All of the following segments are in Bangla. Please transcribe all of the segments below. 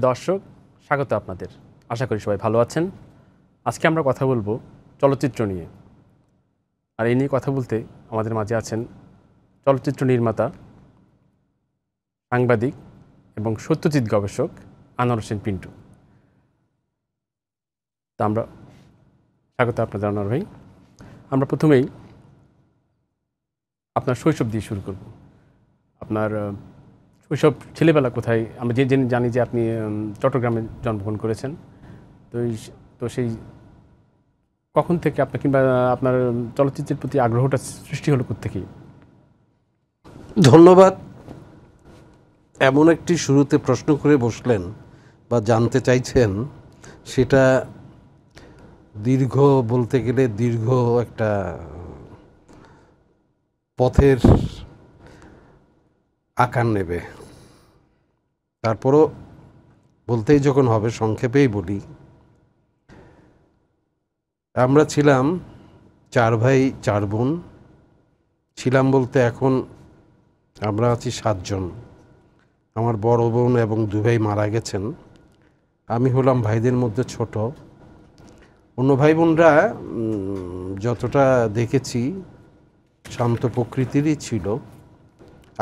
প্রিয় দর্শক স্বাগত আপনাদের আশা করি সবাই ভালো আছেন আজকে আমরা কথা বলবো চলচ্চিত্র নিয়ে আর এই নিয়ে কথা বলতে আমাদের মাঝে আছেন চলচ্চিত্র নির্মাতা সাংবাদিক এবং সত্যজিৎ গবেষক আনোয়ার হোসেন পিন্টু তা আমরা স্বাগত আপনাদের আনোয়ার ভাই আমরা প্রথমেই আপনার শৈশব দিয়ে শুরু করব আপনার ওইসব ছেলেবেলা কোথায় আমি যে জানি যে আপনি চট্টগ্রামে জন্মগ্রহণ করেছেন তো তো সেই কখন থেকে আপনার কিংবা আপনার চলচ্চিত্রের প্রতি আগ্রহটা সৃষ্টি হলো থেকে ধন্যবাদ এমন একটি শুরুতে প্রশ্ন করে বসলেন বা জানতে চাইছেন সেটা দীর্ঘ বলতে গেলে দীর্ঘ একটা পথের আকার নেবে তারপরও বলতেই যখন হবে সংক্ষেপেই বলি আমরা ছিলাম চার ভাই চার বোন ছিলাম বলতে এখন আমরা আছি সাতজন আমার বড় বোন এবং দু ভাই মারা গেছেন আমি হলাম ভাইদের মধ্যে ছোট অন্য ভাই বোনরা যতটা দেখেছি শান্ত প্রকৃতিরই ছিল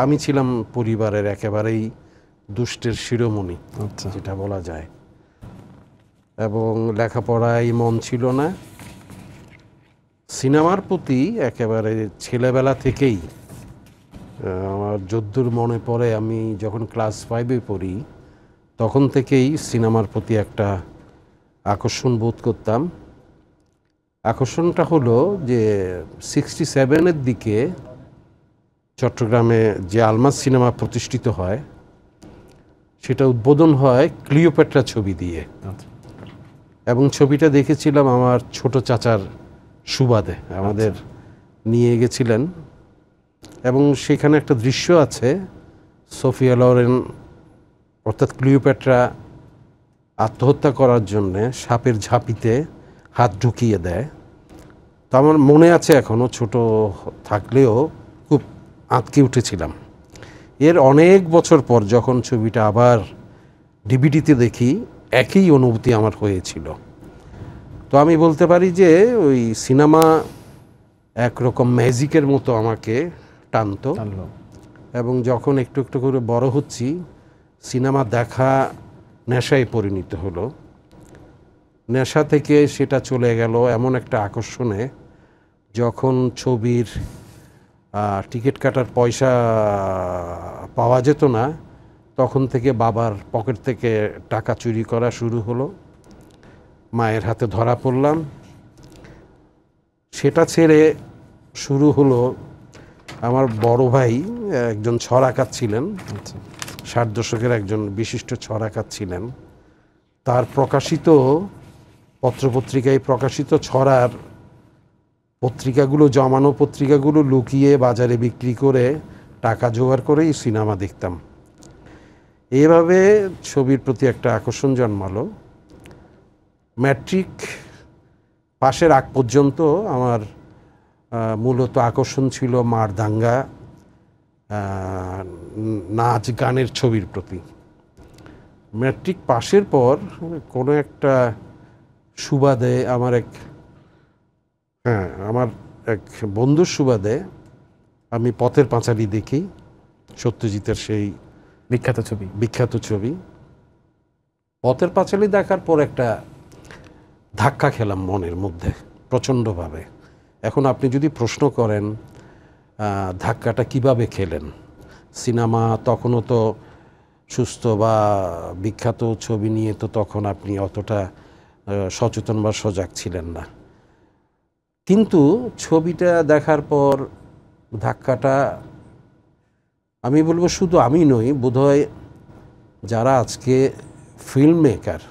আমি ছিলাম পরিবারের একেবারেই দুষ্টের শিরোমণি আচ্ছা। যেটা বলা যায় এবং লেখাপড়ায় মন ছিল না সিনেমার প্রতি একেবারে ছেলেবেলা থেকেই আমার যদ্দুর মনে পড়ে আমি যখন ক্লাস ফাইভে পড়ি তখন থেকেই সিনেমার প্রতি একটা আকর্ষণ বোধ করতাম আকর্ষণটা হলো যে সিক্সটি সেভেনের দিকে চট্টগ্রামে যে আলমাস সিনেমা প্রতিষ্ঠিত হয় সেটা উদ্বোধন হয় ক্লিওপেট্রা ছবি দিয়ে আচ্ছা। এবং ছবিটা দেখেছিলাম আমার ছোট চাচার সুবাদে আমাদের আচ্ছা। নিয়ে গেছিলেন এবং সেখানে একটা দৃশ্য আছে সোফিয়া লরেন অর্থাৎ ক্লিওপেট্রা আত্মহত্যা করার জন্যে সাপের ঝাঁপিতে হাত ঢুকিয়ে দেয় তো আমার মনে আছে এখনও ছোট থাকলেও খুব আঁতকে উঠেছিলাম এর অনেক বছর পর যখন ছবিটা আবার ডিবিটিতে দেখি একই অনুভূতি আমার হয়েছিল তো আমি বলতে পারি যে ওই সিনেমা একরকম ম্যাজিকের মতো আমাকে টানত এবং যখন একটু একটু করে বড় হচ্ছি সিনেমা দেখা নেশায় পরিণত হলো নেশা থেকে সেটা চলে গেল এমন একটা আকর্ষণে যখন ছবির টিকিট কাটার পয়সা পাওয়া যেত না তখন থেকে বাবার পকেট থেকে টাকা চুরি করা শুরু হলো মায়ের হাতে ধরা পড়লাম সেটা ছেড়ে শুরু হলো আমার বড় ভাই একজন ছড়াকার ছিলেন আচ্ছা। ষাট দশকের একজন বিশিষ্ট ছড়াকার ছিলেন তার প্রকাশিত পত্রপত্রিকায় প্রকাশিত ছড়ার পত্রিকাগুলো জমানো পত্রিকাগুলো লুকিয়ে বাজারে বিক্রি করে টাকা জোগাড় করেই সিনেমা দেখতাম এভাবে ছবির প্রতি একটা আকর্ষণ জন্মালো ম্যাট্রিক পাশের আগ পর্যন্ত আমার মূলত আকর্ষণ ছিল মার দাঙ্গা নাচ গানের ছবির প্রতি ম্যাট্রিক পাশের পর কোনো একটা সুবাদে আমার এক হ্যাঁ আমার এক বন্ধুর সুবাদে আমি পথের পাঁচালি দেখি সত্যজিতের সেই বিখ্যাত ছবি বিখ্যাত ছবি পথের পাঁচালি দেখার পর একটা ধাক্কা খেলাম মনের মধ্যে প্রচণ্ডভাবে এখন আপনি যদি প্রশ্ন করেন ধাক্কাটা কিভাবে খেলেন সিনেমা তখনও তো সুস্থ বা বিখ্যাত ছবি নিয়ে তো তখন আপনি অতটা সচেতন বা সজাগ ছিলেন না কিন্তু ছবিটা দেখার পর ধাক্কাটা আমি বলবো শুধু আমি নই বোধহয় যারা আজকে ফিল্ম মেকার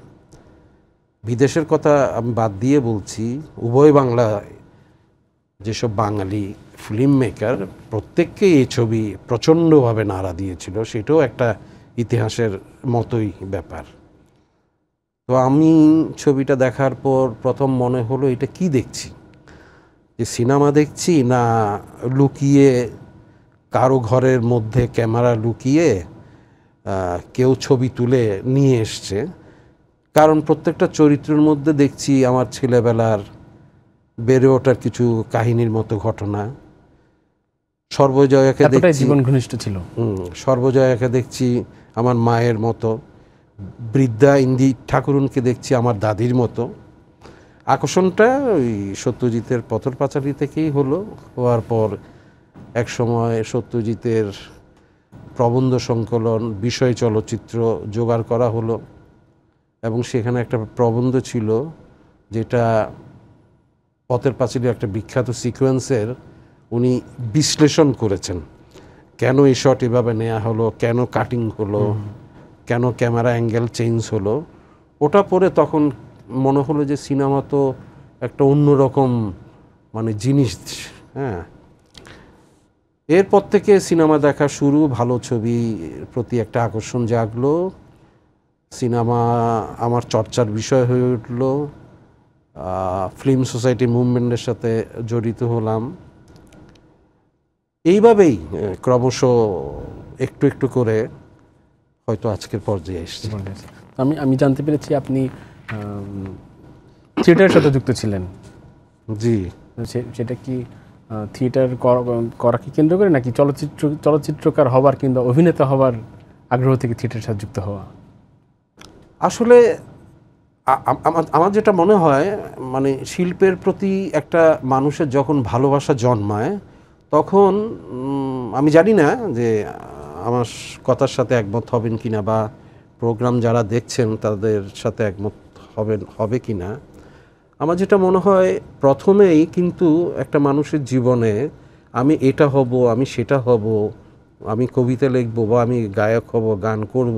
বিদেশের কথা আমি বাদ দিয়ে বলছি উভয় বাংলা যেসব বাঙালি ফিল্ম মেকার প্রত্যেককে এই ছবি প্রচণ্ডভাবে নাড়া দিয়েছিল সেটাও একটা ইতিহাসের মতোই ব্যাপার তো আমি ছবিটা দেখার পর প্রথম মনে হলো এটা কি দেখছি যে সিনেমা দেখছি না লুকিয়ে কারো ঘরের মধ্যে ক্যামেরা লুকিয়ে কেউ ছবি তুলে নিয়ে এসছে কারণ প্রত্যেকটা চরিত্রের মধ্যে দেখছি আমার ছেলেবেলার বেড়ে ওঠার কিছু কাহিনীর মতো ঘটনা সর্বজয়াকে দেখছি জীবন ঘনিষ্ঠ ছিল সর্বজয়াকে দেখছি আমার মায়ের মতো বৃদ্ধা ইন্দি ঠাকুরুনকে দেখছি আমার দাদির মতো আকর্ষণটা ওই সত্যজিতের পথর পাচারি থেকেই হলো হওয়ার পর এক সময় সত্যজিতের প্রবন্ধ সংকলন বিষয় চলচ্চিত্র জোগাড় করা হলো এবং সেখানে একটা প্রবন্ধ ছিল যেটা পথের পাঁচিলে একটা বিখ্যাত সিকোয়েন্সের উনি বিশ্লেষণ করেছেন কেন এই শট এভাবে নেওয়া হলো কেন কাটিং হলো কেন ক্যামেরা অ্যাঙ্গেল চেঞ্জ হলো ওটা পরে তখন মনে হলো যে সিনেমা তো একটা অন্যরকম মানে জিনিস হ্যাঁ এরপর থেকে সিনেমা দেখা শুরু ভালো ছবির প্রতি একটা আকর্ষণ জাগলো সিনেমা আমার চর্চার বিষয় হয়ে উঠল ফিল্ম সোসাইটি মুভমেন্টের সাথে জড়িত হলাম এইভাবেই ক্রমশ একটু একটু করে হয়তো আজকের পর্যায়ে এসেছি আমি আমি জানতে পেরেছি আপনি থিয়েটারের সাথে যুক্ত ছিলেন জি সেটা কি থিয়েটার করা কি কেন্দ্র করে নাকি চলচ্চিত্র চলচ্চিত্রকার হবার কিংবা অভিনেতা হবার আগ্রহ থেকে থিয়েটারের সাথে যুক্ত হওয়া আসলে আমার যেটা মনে হয় মানে শিল্পের প্রতি একটা মানুষের যখন ভালোবাসা জন্মায় তখন আমি জানি না যে আমার কথার সাথে একমত হবেন কি না বা প্রোগ্রাম যারা দেখছেন তাদের সাথে একমত হবে হবে কি না আমার যেটা মনে হয় প্রথমেই কিন্তু একটা মানুষের জীবনে আমি এটা হব আমি সেটা হব আমি কবিতা লিখব বা আমি গায়ক হব গান করব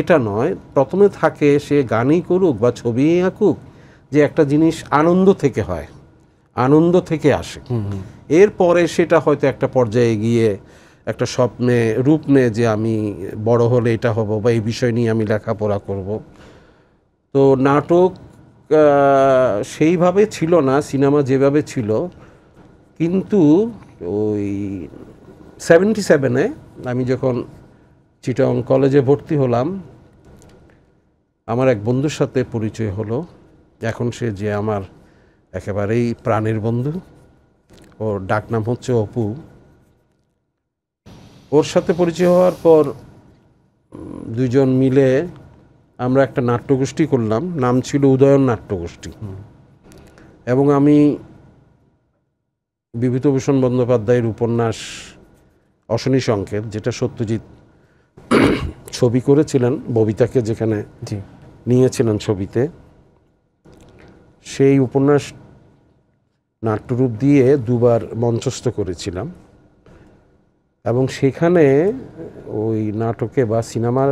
এটা নয় প্রথমে থাকে সে গানই করুক বা ছবি আঁকুক যে একটা জিনিস আনন্দ থেকে হয় আনন্দ থেকে আসে এরপরে সেটা হয়তো একটা পর্যায়ে গিয়ে একটা স্বপ্নে রূপ নে যে আমি বড় হলে এটা হব বা এই বিষয় নিয়ে আমি লেখাপড়া করব। তো নাটক সেইভাবে ছিল না সিনেমা যেভাবে ছিল কিন্তু ওই সেভেন্টি সেভেনে আমি যখন চিটং কলেজে ভর্তি হলাম আমার এক বন্ধুর সাথে পরিচয় হলো এখন সে যে আমার একেবারেই প্রাণের বন্ধু ওর ডাকনাম হচ্ছে অপু ওর সাথে পরিচয় হওয়ার পর দুজন মিলে আমরা একটা নাট্যগোষ্ঠী করলাম নাম ছিল উদয়ন নাট্যগোষ্ঠী এবং আমি বিভূতভূষণ বন্দ্যোপাধ্যায়ের উপন্যাস অশনী সংকেত যেটা সত্যজিৎ ছবি করেছিলেন ববিতাকে যেখানে নিয়েছিলেন ছবিতে সেই উপন্যাস নাট্যরূপ দিয়ে দুবার মঞ্চস্থ করেছিলাম এবং সেখানে ওই নাটকে বা সিনেমার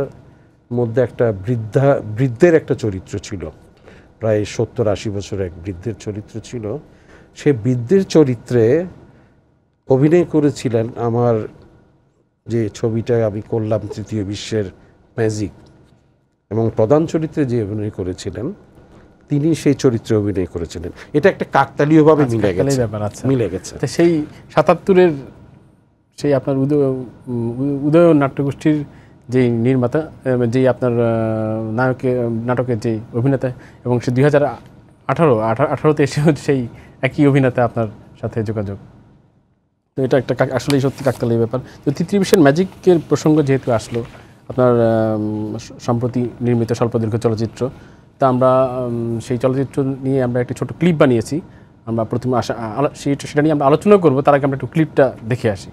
মধ্যে একটা বৃদ্ধা বৃদ্ধের একটা চরিত্র ছিল প্রায় সত্তর আশি বছরের এক বৃদ্ধের চরিত্র ছিল সে বৃদ্ধের চরিত্রে অভিনয় করেছিলেন আমার যে ছবিটা আমি করলাম তৃতীয় বিশ্বের ম্যাজিক এবং প্রধান চরিত্রে যে অভিনয় করেছিলেন তিনি সেই চরিত্রে অভিনয় করেছিলেন এটা একটা কাকতালীয়ভাবে আচ্ছা, আচ্ছা। মিলে গেছে মিলে গেছে সেই সাতাত্তরের সেই আপনার উদয় উদয় নাট্যগোষ্ঠীর যেই নির্মাতা যেই আপনার নায়কের নাটকের যেই অভিনেতা এবং সে দুই হাজার আঠারো আঠারোতে এসে সেই একই অভিনেতা আপনার সাথে যোগাযোগ তো এটা একটা আসলেই সত্যি কাকতালি ব্যাপার তো তৃতীয় ম্যাজিকের প্রসঙ্গ যেহেতু আসলো আপনার সম্প্রতি নির্মিত স্বল্পদীর্ঘ চলচ্চিত্র তা আমরা সেই চলচ্চিত্র নিয়ে আমরা একটি ছোট ক্লিপ বানিয়েছি আমরা প্রথমে আসা সেটা নিয়ে আমরা আলোচনা করবো তার আগে আমরা একটু ক্লিপটা দেখে আসি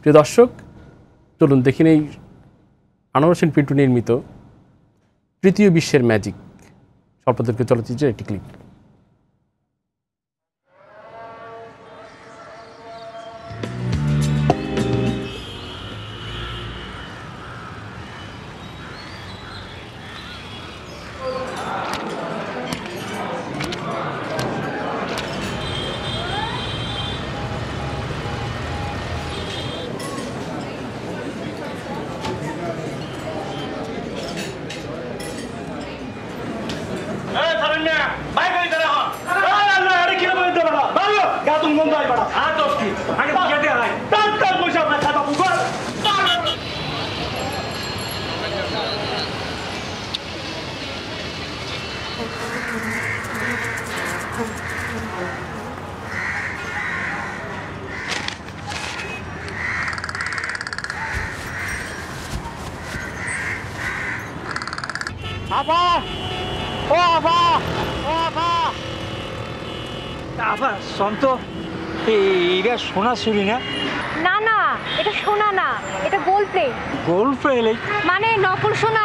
প্রিয় দর্শক চলুন দেখি নেই আনারসেন পিন্টু নির্মিত তৃতীয় বিশ্বের ম্যাজিক স্বল্পদৈর্ঘ্য চলচ্চিত্রের একটি ক্লিপ এটা সোনা চুরি না না না এটা সোনা না এটা গোল্ড প্লেট গোল্ড প্লেট মানে নকল সোনা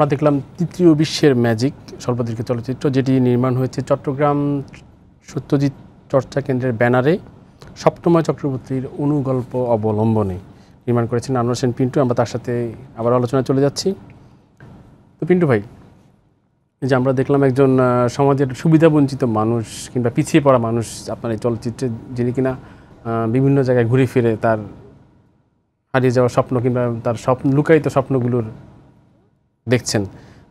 আমরা দেখলাম তৃতীয় বিশ্বের ম্যাজিক স্বল্পদীর্ঘ চলচ্চিত্র যেটি নির্মাণ হয়েছে চট্টগ্রাম সত্যজিৎ চর্চা কেন্দ্রের ব্যানারে সপ্তময় চক্রবর্তীর অনুগল্প অবলম্বনে নির্মাণ করেছেন আনোয়ার সেন পিন্টু আমরা তার সাথে আবার আলোচনা চলে যাচ্ছি তো পিন্টু ভাই যে আমরা দেখলাম একজন সমাজের সুবিধাবঞ্চিত মানুষ কিংবা পিছিয়ে পড়া মানুষ আপনার এই চলচ্চিত্রে যিনি কিনা বিভিন্ন জায়গায় ঘুরে ফিরে তার হারিয়ে যাওয়া স্বপ্ন কিংবা তার স্বপ্ন লুকায়িত স্বপ্নগুলোর দেখছেন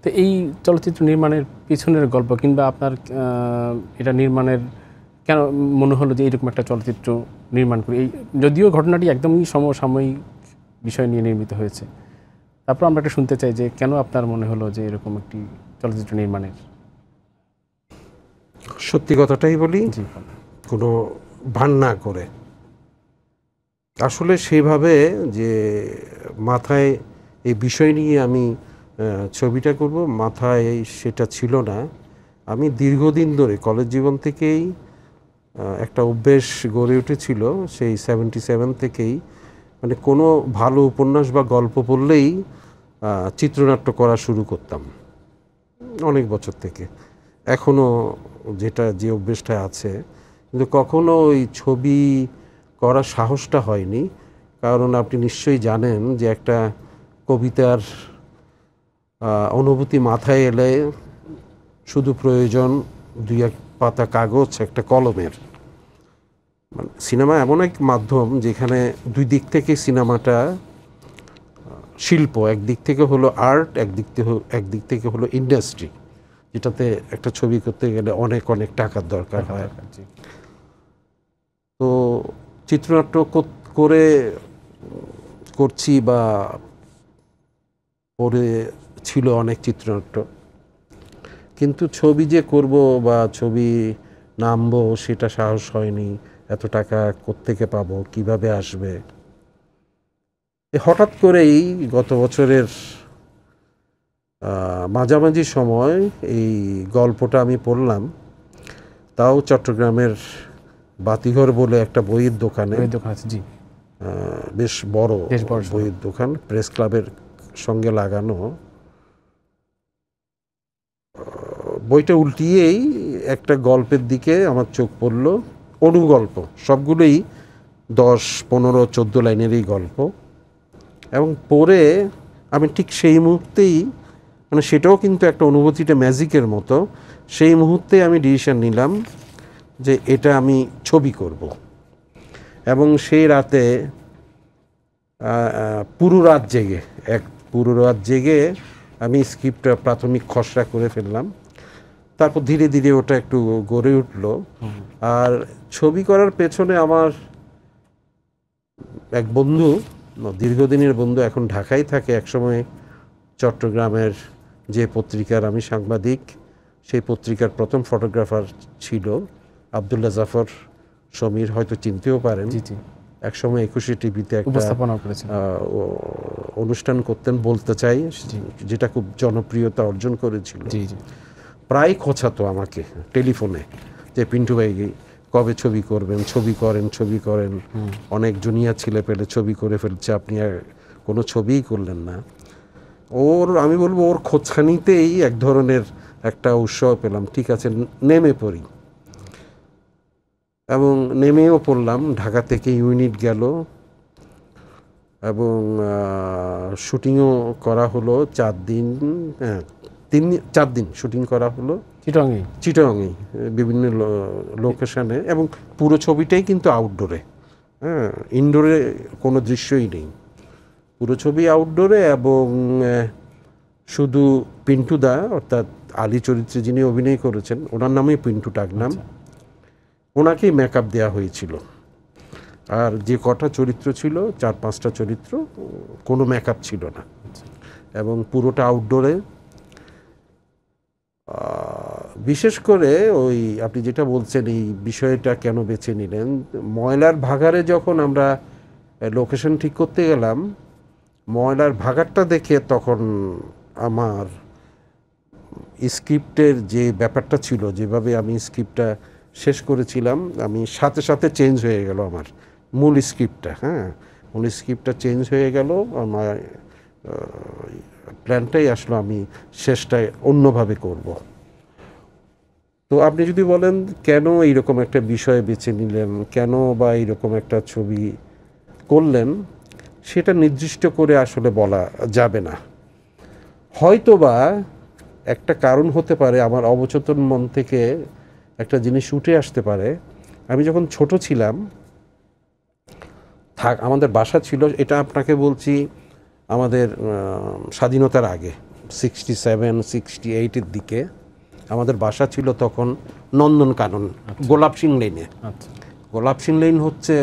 তো এই চলচ্চিত্র নির্মাণের পিছনের গল্প কিংবা আপনার এটা নির্মাণের কেন মনে হলো যে এরকম একটা চলচ্চিত্র নির্মাণ করি এই যদিও ঘটনাটি একদমই সমসাময়িক বিষয় নিয়ে নির্মিত হয়েছে তারপর আমরা একটা শুনতে চাই যে কেন আপনার মনে হলো যে এরকম একটি চলচ্চিত্র নির্মাণের সত্যি কথাটাই বলি কোনো ভান না করে আসলে সেইভাবে যে মাথায় এই বিষয় নিয়ে আমি ছবিটা করব মাথায় সেটা ছিল না আমি দীর্ঘদিন ধরে কলেজ জীবন থেকেই একটা অভ্যেস গড়ে উঠেছিল সেই সেভেন্টি সেভেন থেকেই মানে কোনো ভালো উপন্যাস বা গল্প পড়লেই চিত্রনাট্য করা শুরু করতাম অনেক বছর থেকে এখনও যেটা যে অভ্যেসটা আছে কিন্তু কখনো ওই ছবি করার সাহসটা হয়নি কারণ আপনি নিশ্চয়ই জানেন যে একটা কবিতার অনুভূতি মাথায় এলে শুধু প্রয়োজন দুই এক পাতা কাগজ একটা কলমের মানে সিনেমা এমন এক মাধ্যম যেখানে দুই দিক থেকে সিনেমাটা শিল্প একদিক থেকে হলো আর্ট একদিক থেকে একদিক থেকে হলো ইন্ডাস্ট্রি যেটাতে একটা ছবি করতে গেলে অনেক অনেক টাকার দরকার হয় তো চিত্রনাট্য করে করছি বা পরে ছিল অনেক চিত্রনাট্য কিন্তু ছবি যে করব বা ছবি নামবো সেটা সাহস হয়নি এত টাকা কোত্থেকে পাবো কিভাবে আসবে হঠাৎ করেই গত বছরের মাঝামাঝি সময় এই গল্পটা আমি পড়লাম তাও চট্টগ্রামের বাতিঘর বলে একটা বইয়ের দোকানে বেশ বড় বইয়ের দোকান প্রেস ক্লাবের সঙ্গে লাগানো বইটা উল্টিয়েই একটা গল্পের দিকে আমার চোখ পড়ল অনুগল্প সবগুলোই দশ পনেরো চোদ্দ লাইনেরই গল্প এবং পরে আমি ঠিক সেই মুহূর্তেই মানে সেটাও কিন্তু একটা অনুভূতিটা ম্যাজিকের মতো সেই মুহূর্তে আমি ডিসিশন নিলাম যে এটা আমি ছবি করব এবং সেই রাতে পুরো রাত জেগে এক পুরো রাত জেগে আমি স্ক্রিপ্টটা প্রাথমিক খসড়া করে ফেললাম তারপর ধীরে ধীরে ওটা একটু গড়ে উঠল আর ছবি করার পেছনে আমার এক বন্ধু দীর্ঘদিনের বন্ধু এখন ঢাকায় থাকে একসময় চট্টগ্রামের যে পত্রিকার আমি সাংবাদিক সেই পত্রিকার প্রথম ফটোগ্রাফার ছিল আবদুল্লা জাফর সমীর হয়তো চিনতেও পারেন একসময় একুশে টিভিতে অনুষ্ঠান করতেন বলতে চাই যেটা খুব জনপ্রিয়তা অর্জন করেছিল প্রায় খোঁচাতো আমাকে টেলিফোনে যে পিন্টু ভাই কবে ছবি করবেন ছবি করেন ছবি করেন অনেক জুনিয়ার ছেলে পেলে ছবি করে ফেলছে আপনি আর কোনো ছবিই করলেন না ওর আমি বলবো ওর খোঁচানিতেই এক ধরনের একটা উৎসাহ পেলাম ঠিক আছে নেমে পড়ি এবং নেমেও পড়লাম ঢাকা থেকে ইউনিট গেল এবং শুটিংও করা হলো চার দিন হ্যাঁ তিন চার দিন শুটিং করা হলো চিটংয়ে চিটংয়ে বিভিন্ন লোকেশানে এবং পুরো ছবিটাই কিন্তু আউটডোরে হ্যাঁ ইনডোরে কোনো দৃশ্যই নেই পুরো ছবি আউটডোরে এবং শুধু পিন্টু দা অর্থাৎ আলী চরিত্রে যিনি অভিনয় করেছেন ওনার নামই পিন্টু টাক নাম আচ্ছা। ওনাকেই মেকআপ দেওয়া হয়েছিল আর যে কটা চরিত্র ছিল চার পাঁচটা চরিত্র কোনো মেক ছিল না আচ্ছা। এবং পুরোটা আউটডোরে বিশেষ করে ওই আপনি যেটা বলছেন এই বিষয়টা কেন বেছে নিলেন ময়লার ভাগারে যখন আমরা লোকেশন ঠিক করতে গেলাম ময়লার ভাগারটা দেখে তখন আমার স্ক্রিপ্টের যে ব্যাপারটা ছিল যেভাবে আমি স্ক্রিপ্টটা শেষ করেছিলাম আমি সাথে সাথে চেঞ্জ হয়ে গেল আমার মূল স্ক্রিপ্টটা হ্যাঁ মূল স্ক্রিপ্টটা চেঞ্জ হয়ে গেল আমার প্ল্যানটাই আসলে আমি শেষটায় অন্যভাবে করব। তো আপনি যদি বলেন কেন এইরকম একটা বিষয় বেছে নিলেন কেন বা এইরকম একটা ছবি করলেন সেটা নির্দিষ্ট করে আসলে বলা যাবে না হয়তোবা একটা কারণ হতে পারে আমার অবচেতন মন থেকে একটা জিনিস উঠে আসতে পারে আমি যখন ছোট ছিলাম থাক আমাদের বাসা ছিল এটা আপনাকে বলছি আমাদের স্বাধীনতার আগে সিক্সটি সেভেন সিক্সটি এইটের দিকে আমাদের বাসা ছিল তখন নন্দনকানন আচ্ছা। গোলাপ সিং লেনে আচ্ছা। গোলাপ সিং লেন হচ্ছে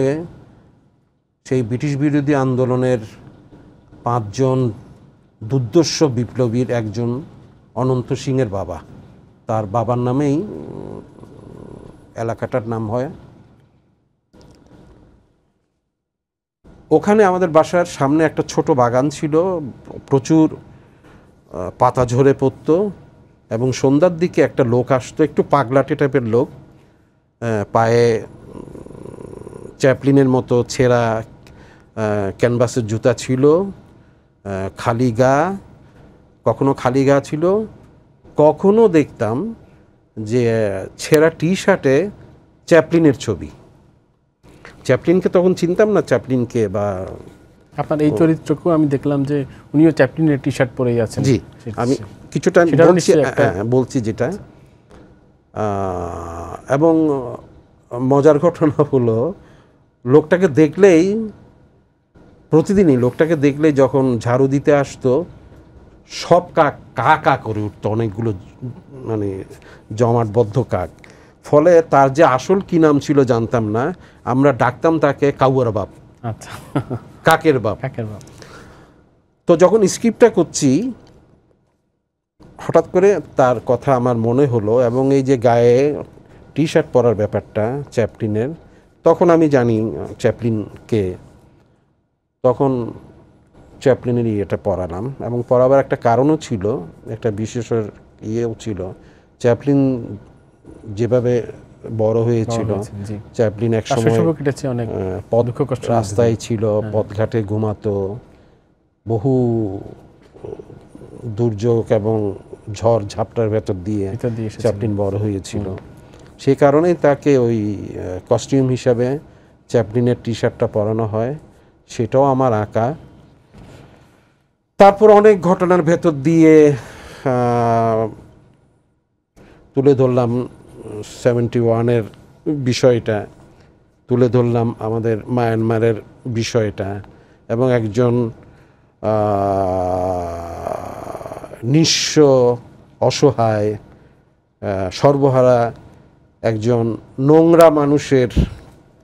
সেই ব্রিটিশ বিরোধী আন্দোলনের পাঁচজন দুর্দর্শ বিপ্লবীর একজন অনন্ত সিংয়ের বাবা তার বাবার নামেই এলাকাটার নাম হয় ওখানে আমাদের বাসার সামনে একটা ছোট বাগান ছিল প্রচুর পাতা ঝরে পড়তো এবং সন্ধ্যার দিকে একটা লোক আসতো একটু পাগলাটে টাইপের লোক পায়ে চ্যাপলিনের মতো ছেঁড়া ক্যানভাসের জুতা ছিল খালি গা কখনো খালি গা ছিল কখনো দেখতাম যে ছেঁড়া টি শার্টে চ্যাপলিনের ছবি চ্যাপলিনকে তখন চিনতাম না চ্যাপলিনকে বা আপনার এই চরিত্রকেও আমি দেখলাম যে উনিও চ্যাপলিনের টি শার্ট পরেই আছেন জি আমি কিছুটা বলছি হ্যাঁ, হ্যাঁ, বলছি যেটা এবং মজার ঘটনা হলো লোকটাকে দেখলেই প্রতিদিনই লোকটাকে দেখলেই যখন ঝাড়ু দিতে আসতো সব কাক কা কা করে উঠতো অনেকগুলো মানে জমাটবদ্ধ কাক ফলে তার যে আসল কি নাম ছিল জানতাম না আমরা ডাকতাম তাকে কাউয়ার বাপ আচ্ছা কাকের বাপ কাকের বাপ তো যখন স্ক্রিপ্টটা করছি হঠাৎ করে তার কথা আমার মনে হলো এবং এই যে গায়ে টি শার্ট পরার ব্যাপারটা চ্যাপলিনের তখন আমি জানি চ্যাপলিনকে তখন চ্যাপলিনের ইয়েটা পড়ালাম এবং পড়াবার একটা কারণও ছিল একটা বিশেষের ইয়েও ছিল চ্যাপলিন যেভাবে বড় হয়েছিল চ্যাপলিন এক সময় অনেক পদ রাস্তায় ছিল হ্যাঁ। পথঘাটে ঘুমাতো বহু দুর্যোগ এবং ঝড় ঝাপটার ভেতর দিয়ে চ্যাপলিন বড় হয়েছিল সে কারণে তাকে ওই কস্টিউম হিসাবে চ্যাপলিনের টি শার্টটা পরানো হয় সেটাও আমার আঁকা তারপর অনেক ঘটনার ভেতর দিয়ে তুলে ধরলাম সেভেন্টি ওয়ানের বিষয়টা তুলে ধরলাম আমাদের মায়ানমারের বিষয়টা এবং একজন নিঃস্ব অসহায় সর্বহারা একজন নোংরা মানুষের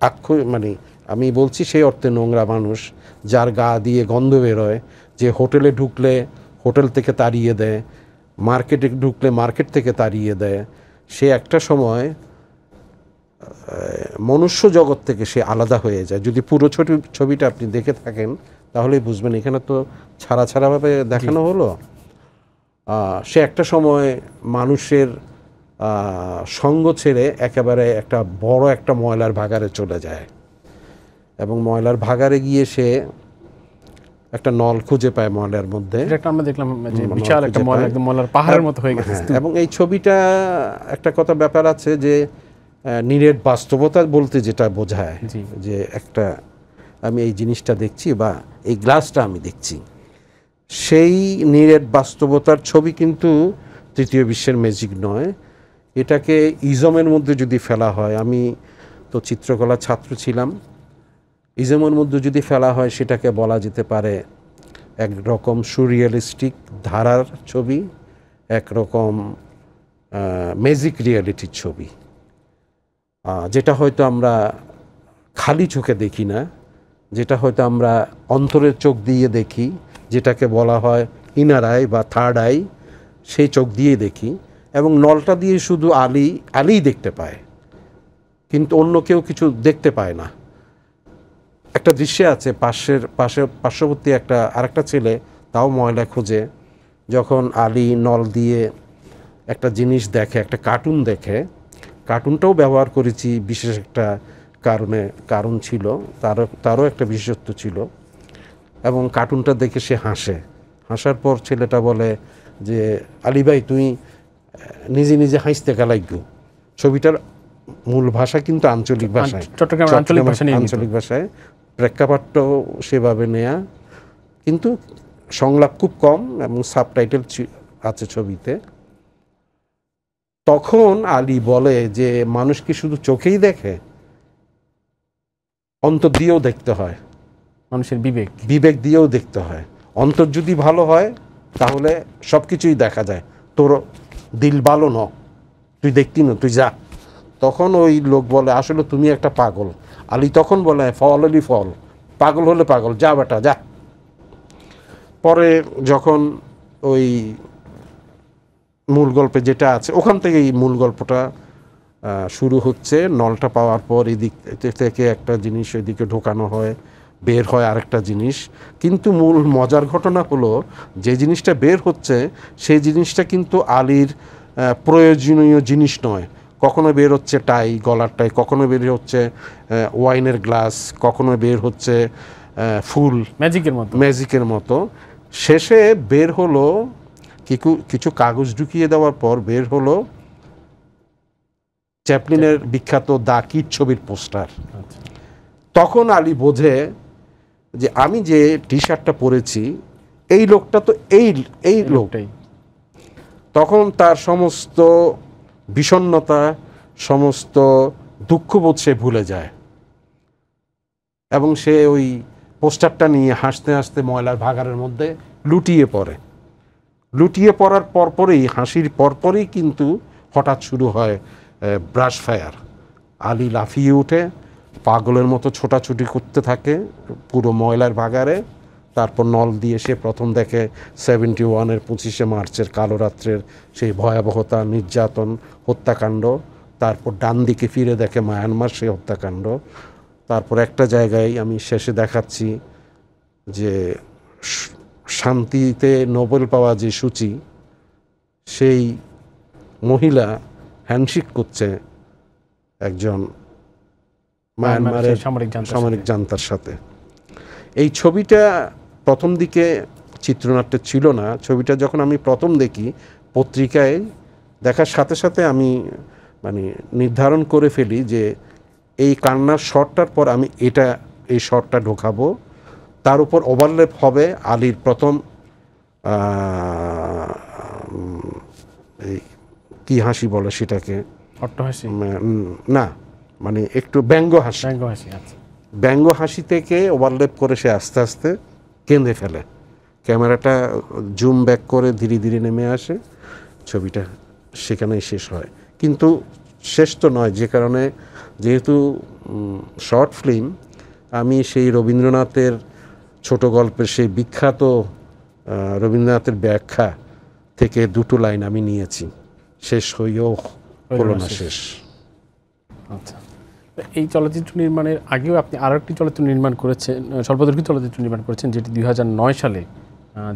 আক্ষ মানে আমি বলছি সেই অর্থে নোংরা মানুষ যার গা দিয়ে গন্ধ বেরোয় যে হোটেলে ঢুকলে হোটেল থেকে তাড়িয়ে দেয় মার্কেটে ঢুকলে মার্কেট থেকে তাড়িয়ে দেয় সে একটা সময় মনুষ্য জগৎ থেকে সে আলাদা হয়ে যায় যদি পুরো ছবি ছবিটা আপনি দেখে থাকেন তাহলেই বুঝবেন এখানে তো ছাড়া ছাড়াভাবে দেখানো হলো সে একটা সময় মানুষের সঙ্গ ছেড়ে একেবারে একটা বড় একটা ময়লার ভাগারে চলে যায় এবং ময়লার ভাগারে গিয়ে সে একটা নল খুঁজে পায় মলের মধ্যে আমরা দেখলাম বিশাল একদম পাহাড়ের হ্যাঁ, মতো হয়ে হ্যাঁ, এবং এই ছবিটা একটা কথা ব্যাপার আছে যে নিরেট বাস্তবতা বলতে যেটা বোঝায় যে একটা আমি এই জিনিসটা দেখছি বা এই গ্লাসটা আমি দেখছি সেই নিরেট বাস্তবতার ছবি কিন্তু তৃতীয় বিশ্বের ম্যাজিক নয় এটাকে ইজমের মধ্যে যদি ফেলা হয় আমি তো চিত্রকলা ছাত্র ছিলাম ইজমের মধ্যে যদি ফেলা হয় সেটাকে বলা যেতে পারে এক রকম সুরিয়ালিস্টিক ধারার ছবি এক রকম ম্যাজিক রিয়ালিটির ছবি যেটা হয়তো আমরা খালি চোখে দেখি না যেটা হয়তো আমরা অন্তরের চোখ দিয়ে দেখি যেটাকে বলা হয় ইনার আই বা থার্ড আই সেই চোখ দিয়ে দেখি এবং নলটা দিয়ে শুধু আলি আলিই দেখতে পায় কিন্তু অন্য কেউ কিছু দেখতে পায় না একটা দৃশ্যে আছে পাশের পাশে পার্শ্ববর্তী একটা আরেকটা ছেলে তাও ময়লা খুঁজে যখন আলী নল দিয়ে একটা জিনিস দেখে একটা কার্টুন দেখে কার্টুনটাও ব্যবহার করেছি বিশেষ একটা কারণে কারণ ছিল তারও তারও একটা বিশেষত্ব ছিল এবং কার্টুনটা দেখে সে হাসে হাসার পর ছেলেটা বলে যে আলী ভাই তুই নিজে নিজে হাসতে গেলাইগু ছবিটার মূল ভাষা কিন্তু আঞ্চলিক ভাষায় আঞ্চলিক ভাষায় প্রেক্ষাপটটাও সেভাবে নেয়া কিন্তু সংলাপ খুব কম এবং সাবটাইটেল আছে ছবিতে তখন আলী বলে যে মানুষ কি শুধু চোখেই দেখে অন্তর দিয়েও দেখতে হয় মানুষের বিবেক বিবেক দিয়েও দেখতে হয় অন্তর যদি ভালো হয় তাহলে সব কিছুই দেখা যায় তোর দিল ভালো ন তুই দেখতি না তুই যা তখন ওই লোক বলে আসলে তুমি একটা পাগল আলী তখন বলে ফল আলি ফল পাগল হলে পাগল যা বেটা যা পরে যখন ওই মূল গল্পে যেটা আছে ওখান থেকে এই মূল গল্পটা শুরু হচ্ছে নলটা পাওয়ার পর এদিক থেকে একটা জিনিস ওইদিকে ঢোকানো হয় বের হয় আরেকটা জিনিস কিন্তু মূল মজার ঘটনা হলো যে জিনিসটা বের হচ্ছে সেই জিনিসটা কিন্তু আলীর প্রয়োজনীয় জিনিস নয় কখনো বের হচ্ছে টাই গলার টাই কখনো বের হচ্ছে ওয়াইনের গ্লাস কখনো বের হচ্ছে ফুল ম্যাজিকের মতো ম্যাজিকের মতো শেষে বের হলো কিছু কিছু কাগজ ঢুকিয়ে দেওয়ার পর বের হলো চ্যাপলিনের বিখ্যাত দা কিট ছবির পোস্টার আচ্ছা। তখন আলী বোঝে যে আমি যে টি শার্টটা পরেছি এই লোকটা তো এই এই লোকটাই তখন তার সমস্ত বিষণ্নতা সমস্ত দুঃখবোধ সে ভুলে যায় এবং সে ওই পোস্টারটা নিয়ে হাসতে হাসতে ময়লার ভাগারের মধ্যে লুটিয়ে পড়ে লুটিয়ে পড়ার পরপরেই হাসির পরপরই কিন্তু হঠাৎ শুরু হয় ব্রাশ ফায়ার আলী লাফিয়ে উঠে পাগলের মতো ছোটাছুটি করতে থাকে পুরো ময়লার ভাগারে তারপর নল দিয়ে সে প্রথম দেখে সেভেন্টি ওয়ানের পঁচিশে মার্চের কালো রাত্রের সেই ভয়াবহতা নির্যাতন হত্যাকাণ্ড তারপর ডান দিকে ফিরে দেখে মায়ানমার সেই হত্যাকাণ্ড তারপর একটা জায়গায় আমি শেষে দেখাচ্ছি যে শান্তিতে নোবেল পাওয়া যে সূচি সেই মহিলা হ্যান্ডশেক করছে একজন মায়ানমারের সামরিক জান্তার সাথে এই ছবিটা প্রথম দিকে চিত্রনাট্য ছিল না ছবিটা যখন আমি প্রথম দেখি পত্রিকায় দেখার সাথে সাথে আমি মানে নির্ধারণ করে ফেলি যে এই কান্নার শটটার পর আমি এটা এই শটটা ঢোকাবো তার উপর ওভারলেপ হবে আলীর প্রথম কি হাসি বলে সেটাকে না মানে একটু ব্যঙ্গ হাসি ব্যঙ্গ হাসি আচ্ছা। ব্যঙ্গ হাসি থেকে ওভারলেপ করে সে আস্তে আস্তে কেঁদে ফেলে ক্যামেরাটা জুম ব্যাক করে ধীরে ধীরে নেমে আসে ছবিটা সেখানেই শেষ হয় কিন্তু শেষ তো নয় যে কারণে যেহেতু শর্ট ফিল্ম আমি সেই রবীন্দ্রনাথের ছোট গল্পের সেই বিখ্যাত রবীন্দ্রনাথের ব্যাখ্যা থেকে দুটো লাইন আমি নিয়েছি শেষ হইও হলো না শেষ আচ্ছা এই চলচ্চিত্র নির্মাণের আগেও আপনি আরও একটি চলচ্চিত্র নির্মাণ করেছেন স্বল্পদৈর্ঘ্য চলচ্চিত্র নির্মাণ করেছেন যেটি দুই সালে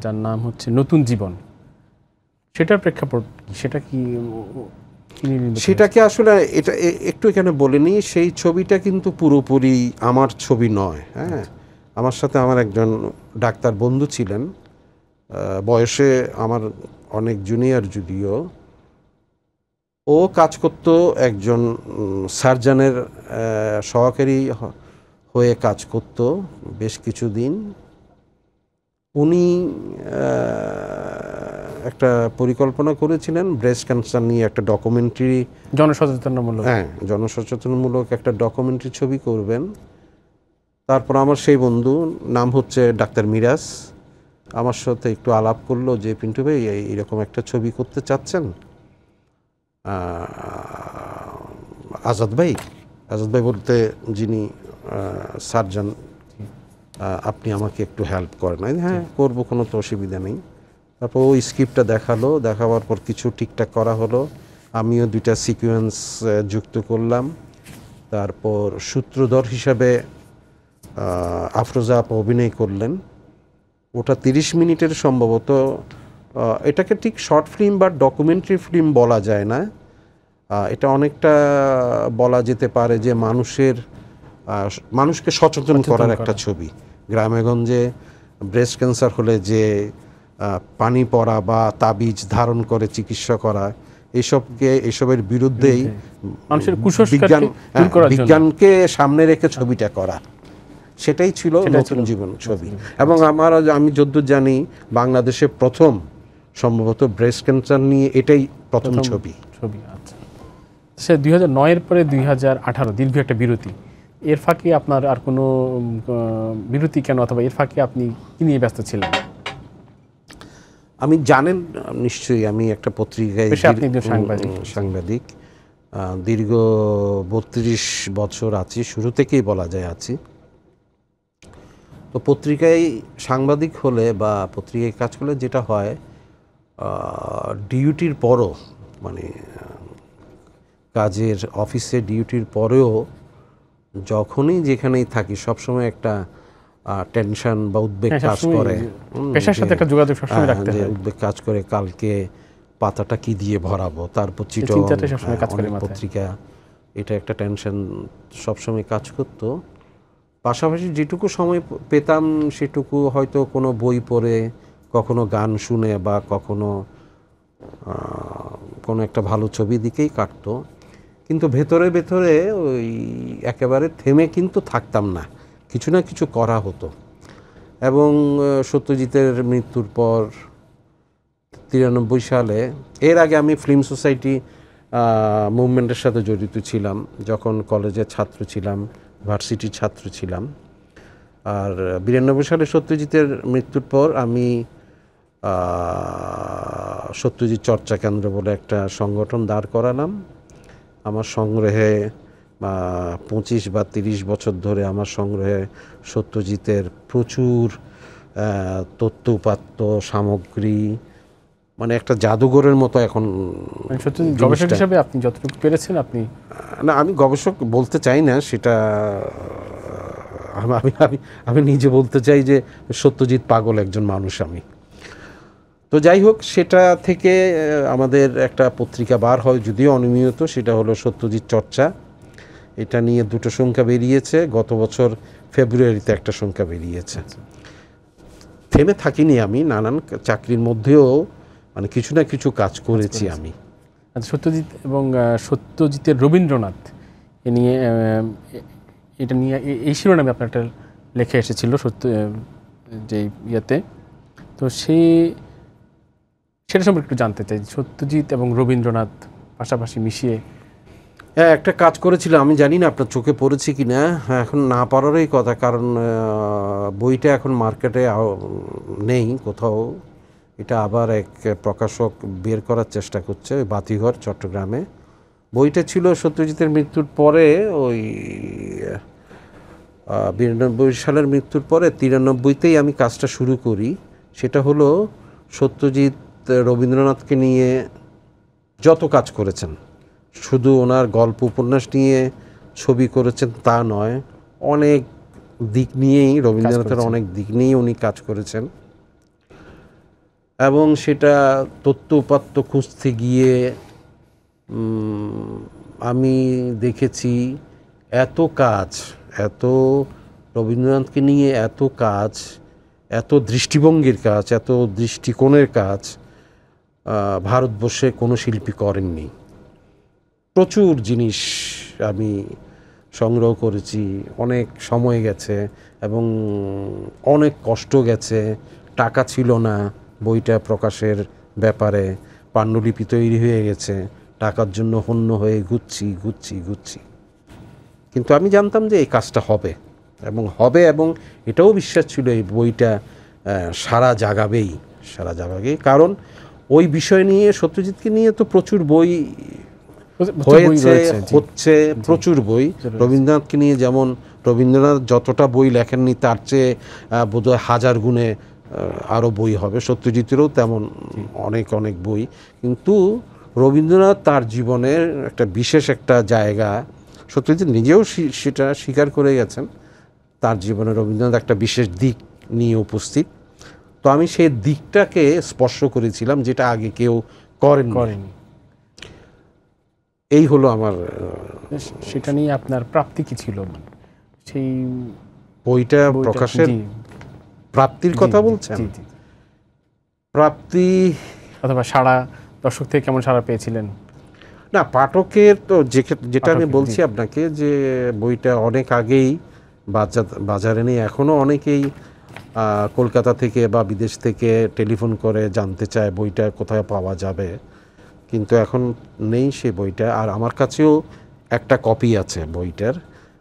যার নাম হচ্ছে নতুন জীবন সেটার প্রেক্ষাপট সেটা কি সেটাকে আসলে এটা একটু এখানে বলিনি সেই ছবিটা কিন্তু পুরোপুরি আমার ছবি নয় হ্যাঁ আচ্ছা। আমার সাথে আমার একজন ডাক্তার বন্ধু ছিলেন বয়সে আমার অনেক জুনিয়র যদিও ও কাজ করতো একজন সার্জনের সহকারী হয়ে কাজ করত বেশ কিছুদিন উনি একটা পরিকল্পনা করেছিলেন ব্রেস্ট ক্যান্সার নিয়ে একটা ডকুমেন্টারি জনসচেতনমূলক হ্যাঁ জনসচেতনমূলক একটা ডকুমেন্টারি ছবি করবেন তারপর আমার সেই বন্ধু নাম হচ্ছে ডাক্তার মিরাজ আমার সাথে একটু আলাপ করলো যে পিন্টু ভাই এইরকম একটা ছবি করতে চাচ্ছেন আজাদ ভাই আজাদ ভাই বলতে যিনি সার্জন আপনি আমাকে একটু হেল্প করেন হ্যাঁ করবো কোনো তো অসুবিধা নেই তারপর ওই স্ক্রিপ্টটা দেখালো দেখাবার পর কিছু ঠিকঠাক করা হলো আমিও দুইটা সিকুয়েন্স যুক্ত করলাম তারপর সূত্রধর হিসাবে আফরোজা অভিনয় করলেন ওটা তিরিশ মিনিটের সম্ভবত এটাকে ঠিক শর্ট ফিল্ম বা ডকুমেন্টারি ফিল্ম বলা যায় না এটা অনেকটা বলা যেতে পারে যে মানুষের মানুষকে সচেতন করার একটা ছবি গ্রামেগঞ্জে ব্রেস্ট ক্যান্সার হলে যে পানি পড়া বা তাবিজ ধারণ করে চিকিৎসা করা এসবকে এসবের বিরুদ্ধেই মানুষের বিজ্ঞান হ্যাঁ, বিজ্ঞানকে সামনে রেখে ছবিটা করা সেটাই ছিল নতুন জীবন ছবি এবং আমার আমি যদ্দূর জানি বাংলাদেশে প্রথম সম্ভবত ব্রেস্ট ক্যান্সার নিয়ে এটাই প্রথম ছবি ছবি আচ্ছা সে দুই হাজার পরে দুই হাজার আঠারো দীর্ঘ একটা বিরতি এর ফাঁকে আপনার আর কোনো বিরতি কেন অথবা এর ফাঁকে আপনি কি নিয়ে ব্যস্ত ছিলেন আমি জানেন নিশ্চয়ই আমি একটা পত্রিকায় সাংবাদিক দীর্ঘ বত্রিশ বছর আছি শুরু থেকেই বলা যায় আছি তো পত্রিকায় সাংবাদিক হলে বা পত্রিকায় কাজ করলে যেটা হয় ডিউটির পরও মানে কাজের অফিসে ডিউটির পরেও যখনই যেখানেই থাকি সবসময় একটা টেনশন বা উদ্বেগ হ্যাঁ, কাজ করে যে যোগাযোগ হ্যাঁ, উদ্বেগ কাজ করে কালকে পাতাটা কি দিয়ে ভরাবো তারপর চিঠি হ্যাঁ, পত্রিকা এটা একটা টেনশন সবসময় কাজ করতো পাশাপাশি যেটুকু সময় পেতাম সেটুকু হয়তো কোনো বই পড়ে কখনো গান শুনে বা কখনো কোনো একটা ভালো ছবি দিকেই কাটতো কিন্তু ভেতরে ভেতরে ওই একেবারে থেমে কিন্তু থাকতাম না কিছু না কিছু করা হতো এবং সত্যজিতের মৃত্যুর পর তিরানব্বই সালে এর আগে আমি ফিল্ম সোসাইটি মুভমেন্টের সাথে জড়িত ছিলাম যখন কলেজের ছাত্র ছিলাম ভার্সিটির ছাত্র ছিলাম আর বিরানব্বই সালে সত্যজিতের মৃত্যুর পর আমি সত্যজিৎ চর্চা কেন্দ্র বলে একটা সংগঠন দাঁড় করালাম আমার সংগ্রহে পঁচিশ বা তিরিশ বছর ধরে আমার সংগ্রহে সত্যজিতের প্রচুর তথ্য উপাত্ত সামগ্রী মানে একটা জাদুঘরের মতো এখন মানে গবেষক হিসেবে আপনি যতটুকু পেরেছেন আপনি না আমি গবেষক বলতে চাই না সেটা আমি আমি আমি নিজে বলতে চাই যে সত্যজিৎ পাগল একজন মানুষ আমি তো যাই হোক সেটা থেকে আমাদের একটা পত্রিকা বার হয় যদিও অনিয়মিত সেটা হলো সত্যজিৎ চর্চা এটা নিয়ে দুটো সংখ্যা বেরিয়েছে গত বছর ফেব্রুয়ারিতে একটা সংখ্যা বেরিয়েছে আচ্ছা। থেমে থাকিনি আমি নানান চাকরির মধ্যেও মানে কিছু না কিছু কাজ করেছি আমি আচ্ছা, সত্যজিৎ এবং সত্যজিতের রবীন্দ্রনাথ এ নিয়ে এটা নিয়ে এই শিরোনামে আপনার একটা লেখা এসেছিল সত্য যে ইয়েতে তো সেই সেটা সম্পর্কে একটু জানতে চাই সত্যজিৎ এবং রবীন্দ্রনাথ পাশাপাশি মিশিয়ে হ্যাঁ একটা কাজ করেছিল আমি জানি না আপনার চোখে পড়েছে কি না হ্যাঁ, এখন না পারারই কথা কারণ বইটা এখন মার্কেটে নেই কোথাও এটা আবার এক প্রকাশক বের করার চেষ্টা করছে ওই বাতিঘর চট্টগ্রামে বইটা ছিল সত্যজিতের মৃত্যুর পরে ওই বিরানব্বই সালের মৃত্যুর পরে তিরানব্বইতেই আমি কাজটা শুরু করি সেটা হলো সত্যজিৎ রবীন্দ্রনাথকে নিয়ে যত কাজ করেছেন শুধু ওনার গল্প উপন্যাস নিয়ে ছবি করেছেন তা নয় অনেক দিক নিয়েই রবীন্দ্রনাথের অনেক দিক নিয়েই উনি কাজ করেছেন এবং সেটা তথ্য উপাত্ত খুঁজতে গিয়ে আমি দেখেছি এত কাজ এত রবীন্দ্রনাথকে নিয়ে এত কাজ এত দৃষ্টিভঙ্গির কাজ এত দৃষ্টিকোণের কাজ ভারতবর্ষে কোনো শিল্পী করেননি প্রচুর জিনিস আমি সংগ্রহ করেছি অনেক সময় গেছে এবং অনেক কষ্ট গেছে টাকা ছিল না বইটা প্রকাশের ব্যাপারে পাণ্ডুলিপি তৈরি হয়ে গেছে টাকার জন্য হন্য হয়ে ঘুরছি ঘুরছি ঘুরছি কিন্তু আমি জানতাম যে এই কাজটা হবে এবং হবে এবং এটাও বিশ্বাস ছিল এই বইটা সারা জাগাবেই সারা জাগাবেই কারণ ওই বিষয় নিয়ে সত্যজিৎকে নিয়ে তো প্রচুর বই হয়েছে হচ্ছে প্রচুর বই রবীন্দ্রনাথকে নিয়ে যেমন রবীন্দ্রনাথ যতটা বই লেখেননি তার চেয়ে বোধহয় হাজার গুণে আরও বই হবে সত্যজিৎেরও তেমন অনেক অনেক বই কিন্তু রবীন্দ্রনাথ তার জীবনের একটা বিশেষ একটা জায়গা সত্যজিৎ নিজেও সেটা স্বীকার করে গেছেন তার জীবনে রবীন্দ্রনাথ একটা বিশেষ দিক নিয়ে উপস্থিত তো আমি সেই দিকটাকে স্পর্শ করেছিলাম যেটা আগে কেউ করেন করেনি এই হলো আমার সেটা নিয়ে আপনার প্রাপ্তি কি ছিল সেই বইটা প্রকাশের প্রাপ্তির কথা বলছেন প্রাপ্তি অথবা সারা দর্শক থেকে কেমন সারা পেয়েছিলেন না পাঠকের তো যেটা আমি বলছি আপনাকে যে বইটা অনেক আগেই বাজার বাজারে নেই এখনও অনেকেই কলকাতা থেকে বা বিদেশ থেকে টেলিফোন করে জানতে চায় বইটা কোথায় পাওয়া যাবে কিন্তু এখন নেই সে বইটা আর আমার কাছেও একটা কপি আছে বইটার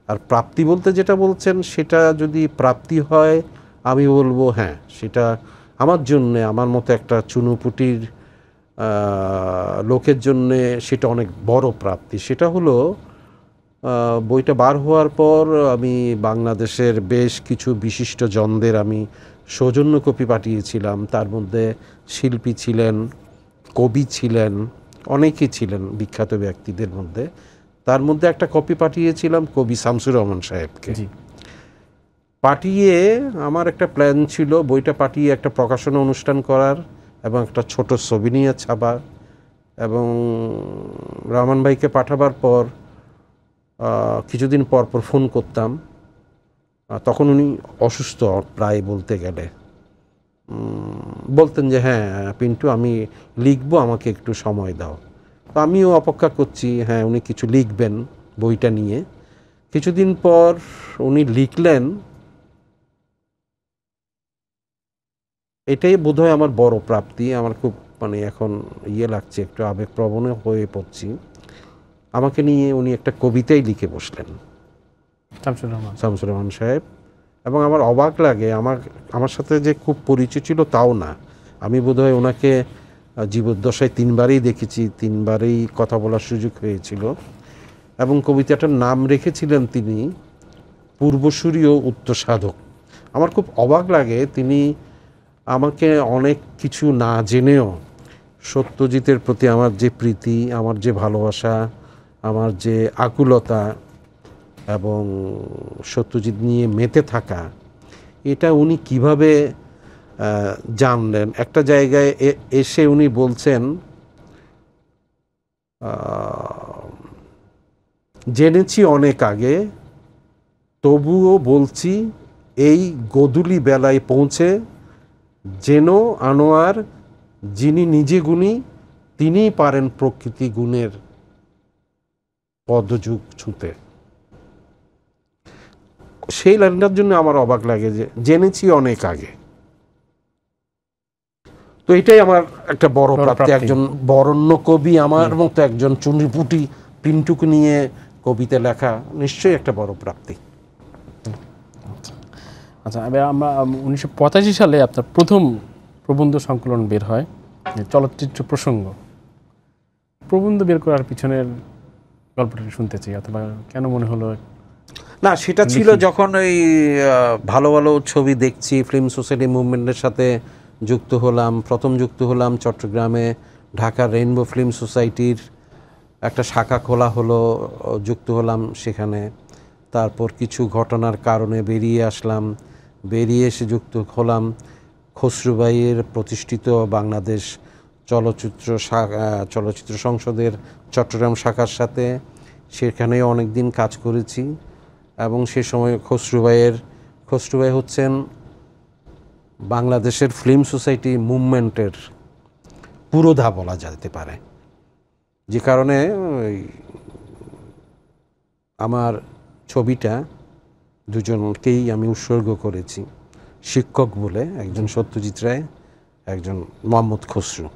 আর প্রাপ্তি বলতে যেটা বলছেন সেটা যদি প্রাপ্তি হয় আমি বলবো হ্যাঁ সেটা আমার জন্যে আমার মতো একটা চুনুপুটির লোকের জন্যে সেটা অনেক বড় প্রাপ্তি সেটা হলো বইটা বার হওয়ার পর আমি বাংলাদেশের বেশ কিছু বিশিষ্ট জনদের আমি সৌজন্য কপি পাঠিয়েছিলাম তার মধ্যে শিল্পী ছিলেন কবি ছিলেন অনেকেই ছিলেন বিখ্যাত ব্যক্তিদের মধ্যে তার মধ্যে একটা কপি পাঠিয়েছিলাম কবি শামসুর রহমান সাহেবকে পাঠিয়ে আমার একটা প্ল্যান ছিল বইটা পাঠিয়ে একটা প্রকাশনা অনুষ্ঠান করার এবং একটা ছোট সবিনিয়া ছাপার এবং রহমান ভাইকে পাঠাবার পর কিছুদিন পর পর ফোন করতাম তখন উনি অসুস্থ প্রায় বলতে গেলে বলতেন যে হ্যাঁ পিন্টু আমি লিখবো আমাকে একটু সময় দাও তো আমিও অপেক্ষা করছি হ্যাঁ উনি কিছু লিখবেন বইটা নিয়ে কিছুদিন পর উনি লিখলেন এটাই বোধহয় আমার বড় প্রাপ্তি আমার খুব মানে এখন ইয়ে লাগছে একটু আবেগপ্রবণ হয়ে পড়ছি আমাকে নিয়ে উনি একটা কবিতাই লিখে বসলেন শামসুর রহমান শামসুর রহমান সাহেব এবং আমার অবাক লাগে আমার আমার সাথে যে খুব পরিচয় ছিল তাও না আমি বোধহয় ওনাকে জীবদ্দশায় তিনবারই দেখেছি তিনবারই কথা বলার সুযোগ হয়েছিল এবং কবিতাটার নাম রেখেছিলেন তিনি পূর্বসূরীয় উত্তর সাধক আমার খুব অবাক লাগে তিনি আমাকে অনেক কিছু না জেনেও সত্যজিতের প্রতি আমার যে প্রীতি আমার যে ভালোবাসা আমার যে আকুলতা এবং সত্যজিৎ নিয়ে মেতে থাকা এটা উনি কিভাবে জানলেন একটা জায়গায় এসে উনি বলছেন জেনেছি অনেক আগে তবুও বলছি এই গদুলি বেলায় পৌঁছে যেন আনোয়ার যিনি নিজে গুণী তিনিই পারেন প্রকৃতি গুণের পদযুগ ছুতে সেই লাইনটার জন্য আমার অবাক লাগে যে জেনেছি অনেক আগে তো এটাই আমার একটা বড় প্রাপ্তি একজন বরণ্য কবি আমার মতো একজন চুনিপুটি পিন্টুক নিয়ে কবিতা লেখা নিশ্চয়ই একটা বড় প্রাপ্তি আচ্ছা আমরা উনিশশো সালে আপনার প্রথম প্রবন্ধ সংকলন বের হয় চলচ্চিত্র প্রসঙ্গ প্রবন্ধ বের করার পিছনের গল্পটা শুনতে চাই অথবা কেন মনে হলো না সেটা ছিল যখন ওই ভালো ভালো ছবি দেখছি ফিল্ম সোসাইটি মুভমেন্টের সাথে যুক্ত হলাম প্রথম যুক্ত হলাম চট্টগ্রামে ঢাকার রেইনবো ফিল্ম সোসাইটির একটা শাখা খোলা হলো যুক্ত হলাম সেখানে তারপর কিছু ঘটনার কারণে বেরিয়ে আসলাম বেরিয়ে এসে যুক্ত হলাম খসরুবাইয়ের প্রতিষ্ঠিত বাংলাদেশ চলচ্চিত্র চলচ্চিত্র সংসদের চট্টগ্রাম শাখার সাথে সেখানে অনেক দিন কাজ করেছি এবং সে সময় খসরু ভাইয়ের খসরু ভাই হচ্ছেন বাংলাদেশের ফিল্ম সোসাইটি মুভমেন্টের পুরোধা বলা যেতে পারে যে কারণে আমার ছবিটা দুজনকেই আমি উৎসর্গ করেছি শিক্ষক বলে একজন সত্যজিৎ রায় একজন মোহাম্মদ খসরু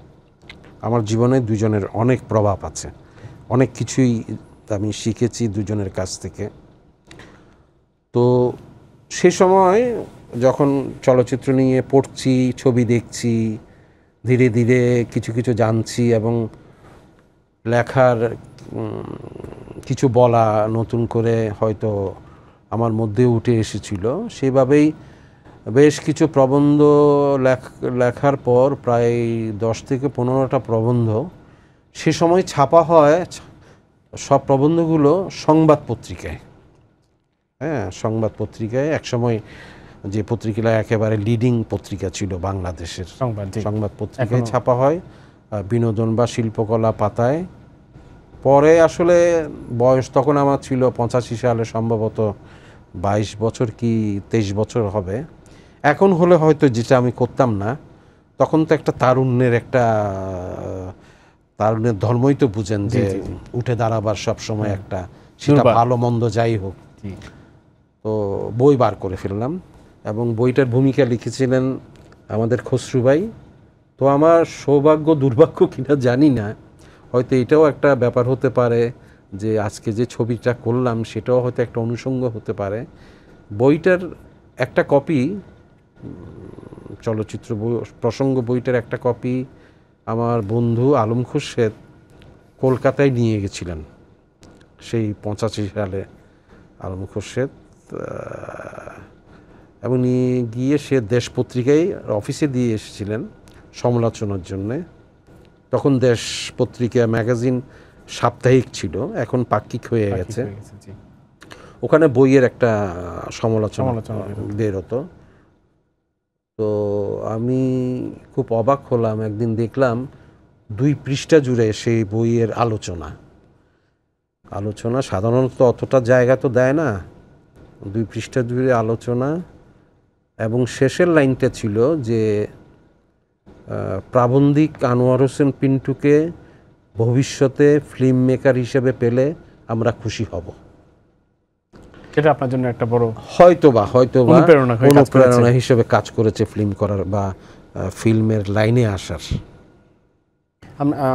আমার জীবনে দুজনের অনেক প্রভাব আছে অনেক কিছুই আমি শিখেছি দুজনের কাছ থেকে তো সে সময় যখন চলচ্চিত্র নিয়ে পড়ছি ছবি দেখছি ধীরে ধীরে কিছু কিছু জানছি এবং লেখার কিছু বলা নতুন করে হয়তো আমার মধ্যে উঠে এসেছিল সেভাবেই বেশ কিছু প্রবন্ধ লেখার পর প্রায় দশ থেকে পনেরোটা প্রবন্ধ সে সময় ছাপা হয় সব প্রবন্ধগুলো সংবাদ পত্রিকায় হ্যাঁ সংবাদ পত্রিকায় একসময় যে পত্রিকাটা একেবারে লিডিং পত্রিকা ছিল বাংলাদেশের সংবাদ পত্রিকায় ছাপা হয় বিনোদন বা শিল্পকলা পাতায় পরে আসলে বয়স তখন আমার ছিল পঁচাশি সালে সম্ভবত বাইশ বছর কি তেইশ বছর হবে এখন হলে হয়তো যেটা আমি করতাম না তখন তো একটা তারুণ্যের একটা তারুণ্যের ধর্মই তো বুঝেন যে উঠে দাঁড়াবার সব সময় একটা সেটা ভালো মন্দ যাই হোক তো বই বার করে ফেললাম এবং বইটার ভূমিকা লিখেছিলেন আমাদের খসরুবাই তো আমার সৌভাগ্য দুর্ভাগ্য কিনা জানি না হয়তো এটাও একটা ব্যাপার হতে পারে যে আজকে যে ছবিটা করলাম সেটাও হয়তো একটা অনুষঙ্গ হতে পারে বইটার একটা কপি চলচ্চিত্র প্রসঙ্গ বইটার একটা কপি আমার বন্ধু আলম খুরশেদ কলকাতায় নিয়ে গেছিলেন সেই পঁচাশি সালে আলম খুরশেদ এবং নিয়ে গিয়ে সে দেশ পত্রিকায় অফিসে দিয়ে এসেছিলেন সমালোচনার জন্যে তখন দেশ পত্রিকা ম্যাগাজিন সাপ্তাহিক ছিল এখন পাক্ষিক হয়ে গেছে ওখানে বইয়ের একটা সমালোচনা বেরোতো তো আমি খুব অবাক হলাম একদিন দেখলাম দুই পৃষ্ঠা জুড়ে সেই বইয়ের আলোচনা আলোচনা সাধারণত অতটা জায়গা তো দেয় না দুই পৃষ্ঠা জুড়ে আলোচনা এবং শেষের লাইনটা ছিল যে প্রাবন্ধিক আনোয়ার হোসেন পিন্টুকে ভবিষ্যতে ফিল্ম মেকার হিসেবে পেলে আমরা খুশি হব সেটা আপনার জন্য একটা বড় হয়তোবা হয়তোবা অনুপ্রেরণা হিসেবে কাজ করেছে ফিল্ম করার বা ফিল্মের লাইনে আসার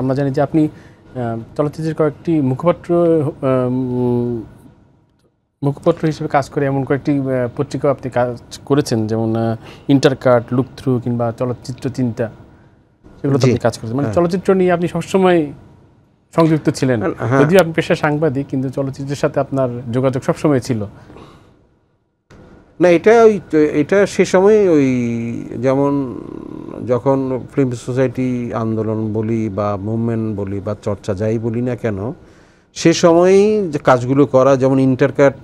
আমরা জানি যে আপনি চলচ্চিত্রের কয়েকটি মুখপাত্র মুখপত্র হিসেবে কাজ করে এমন কয়েকটি পত্রিকাও আপনি কাজ করেছেন যেমন ইন্টারকাট লুক থ্রু কিংবা চলচ্চিত্র চিন্তা সেগুলো কাজ করেছেন মানে হ্যাঁ। চলচ্চিত্র নিয়ে আপনি সবসময় সংযুক্ত ছিলেন হ্যাঁ। যদিও আপনি পেশা সাংবাদিক কিন্তু চলচ্চিত্রের সাথে আপনার যোগাযোগ সবসময় ছিল না এটা ওই এটা সে সময় ওই যেমন যখন ফিল্ম সোসাইটি আন্দোলন বলি বা মুভমেন্ট বলি বা চর্চা যাই বলি না কেন সে সময়ই যে কাজগুলো করা যেমন ইন্টারকাট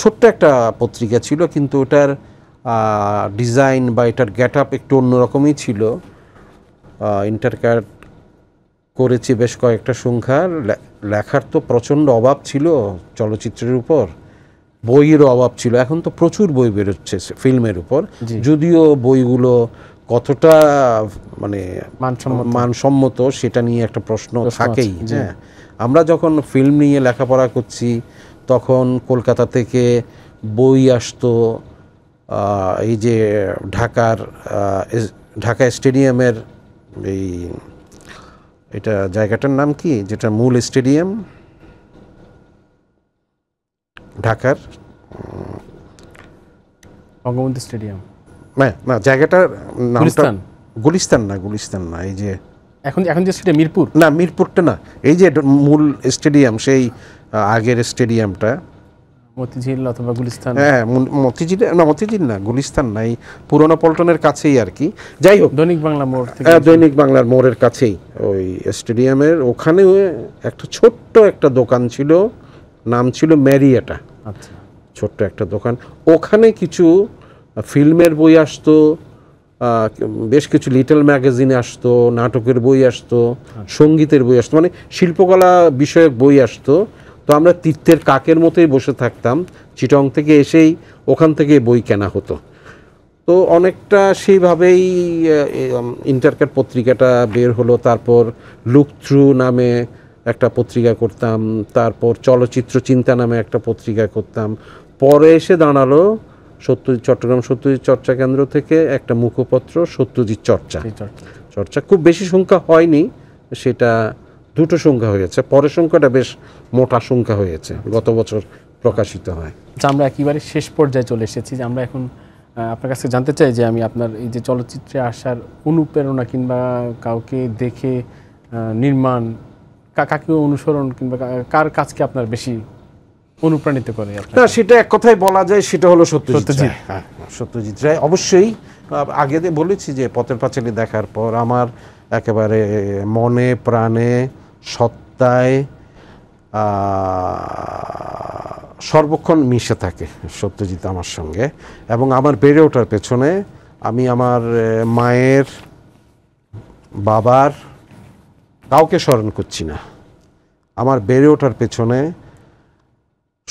ছোট্ট একটা পত্রিকা ছিল কিন্তু ওটার ডিজাইন বা এটার গ্যাট আপ একটু অন্যরকমই ছিল ইন্টারকাট করেছি বেশ কয়েকটা সংখ্যার লেখার তো প্রচণ্ড অভাব ছিল চলচ্চিত্রের উপর বইয়েরও অভাব ছিল এখন তো প্রচুর বই বেরোচ্ছে ফিল্মের উপর যদিও বইগুলো কতটা মানে মানসম্মত সেটা নিয়ে একটা প্রশ্ন থাকেই হ্যাঁ আমরা যখন ফিল্ম নিয়ে লেখাপড়া করছি তখন কলকাতা থেকে বই আসতো এই যে ঢাকার ঢাকা স্টেডিয়ামের এই এটা জায়গাটার নাম কি যেটা মূল স্টেডিয়াম ঢাকার বঙ্গবন্ধু স্টেডিয়াম না না জায়গাটার নামটা গুলিস্তান না গুলিস্তান না এই যে এখন এখন যে স্টেডিয়াম মিরপুর না মিরপুরটা না এই যে মূল স্টেডিয়াম সেই আগের স্টেডিয়ামটা মতিঝিল অথবা গুলিস্তান হ্যাঁ, হ্যাঁ মতিঝিল না মতিঝিল না গুলিস্তান নাই পুরনো পল্টনের কাছেই আর কি যাই হোক দৈনিক বাংলা মোড় হ্যাঁ দৈনিক বাংলার মোড়ের কাছেই ওই স্টেডিয়ামের ওখানে একটা ছোট্ট একটা দোকান ছিল নাম ছিল ম্যারিয়াটা আচ্ছা ছোট্ট একটা দোকান ওখানে কিছু ফিল্মের বই আসতো বেশ কিছু লিটল ম্যাগাজিন আসতো নাটকের বই আসতো আচ্ছা। সঙ্গীতের বই আসতো মানে শিল্পকলা বিষয়ক বই আসতো তো আমরা তীর্থের কাকের মতোই বসে থাকতাম চিটং থেকে এসেই ওখান থেকে বই কেনা হতো তো অনেকটা সেইভাবেই ইন্টারকাট পত্রিকাটা বের হলো তারপর লুক থ্রু নামে একটা পত্রিকা করতাম তারপর চলচ্চিত্র চিন্তা নামে একটা পত্রিকা করতাম পরে এসে দাঁড়ালো সত্যজিৎ চট্টগ্রাম সত্যজিৎ চর্চা কেন্দ্র থেকে একটা মুখপত্র সত্যজিৎ চর্চা চর্চা খুব বেশি সংখ্যা হয়নি সেটা দুটো সংখ্যা হয়েছে পরের সংখ্যাটা বেশ মোটা সংখ্যা হয়েছে গত বছর প্রকাশিত হয় আচ্ছা, আমরা একেবারে শেষ পর্যায়ে চলে এসেছি যে আমরা এখন আপনার কাছে জানতে চাই যে আমি আপনার এই যে চলচ্চিত্রে আসার অনুপ্রেরণা কিংবা কাউকে দেখে নির্মাণ কাকে অনুসরণ কিংবা কার কাজকে আপনার বেশি অনুপ্রাণিত করে না সেটা এক কথায় বলা যায় সেটা হলো সত্যজিৎ রায় হ্যাঁ, হ্যাঁ, সত্যজিৎ রায় অবশ্যই আগে বলেছি যে পথের পাঁচালি দেখার পর আমার একেবারে মনে প্রাণে সত্তায় সর্বক্ষণ মিশে থাকে সত্যজিৎ আমার সঙ্গে এবং আমার বেড়ে ওঠার পেছনে আমি আমার মায়ের বাবার কাউকে স্মরণ করছি না আমার বেড়ে ওঠার পেছনে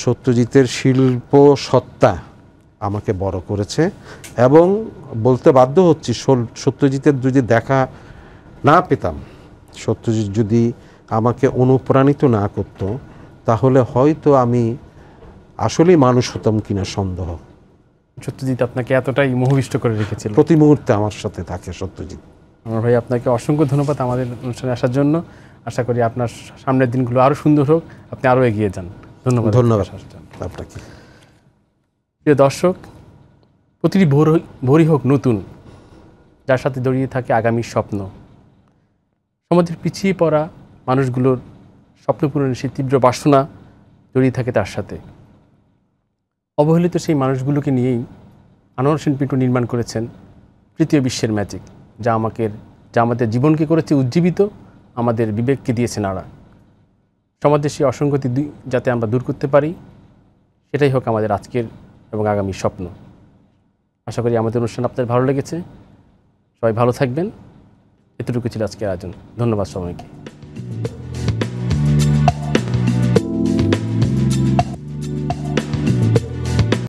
সত্যজিতের শিল্প সত্তা আমাকে বড় করেছে এবং বলতে বাধ্য হচ্ছি সত্যজিতের যদি দেখা না পেতাম সত্যজিৎ যদি আমাকে অনুপ্রাণিত না করত তাহলে হয়তো আমি আসলেই মানুষ হতাম কিনা সন্দেহ সত্যজিৎ আপনাকে এতটাই মোহবিষ্ট করে রেখেছিল প্রতি মুহূর্তে আমার সাথে থাকে সত্যজিৎ আমার ভাই আপনাকে অসংখ্য ধন্যবাদ আমাদের অনুষ্ঠানে আসার জন্য আশা করি আপনার সামনের দিনগুলো আরও সুন্দর হোক আপনি আরও এগিয়ে যান ধন্যবাদ ধন্যবাদ আপনাকে প্রিয় দর্শক প্রতিটি ভোর ভোরই হোক নতুন যার সাথে দড়িয়ে থাকে আগামীর স্বপ্ন সমাজের পিছিয়ে পড়া মানুষগুলোর স্বপ্ন পূরণের সেই তীব্র বাসনা জড়িয়ে থাকে তার সাথে অবহেলিত সেই মানুষগুলোকে নিয়েই আনোয়ার সেন পিন্টু নির্মাণ করেছেন তৃতীয় বিশ্বের ম্যাজিক যা আমাকে যা আমাদের জীবনকে করেছে উজ্জীবিত আমাদের বিবেককে দিয়েছে নাড়া সমাজের সেই অসঙ্গতি যাতে আমরা দূর করতে পারি সেটাই হোক আমাদের আজকের এবং আগামী স্বপ্ন আশা করি আমাদের অনুষ্ঠান আপনাদের ভালো লেগেছে সবাই ভালো থাকবেন এতটুকু ছিল আজকের আয়োজন ধন্যবাদ সবাইকে you.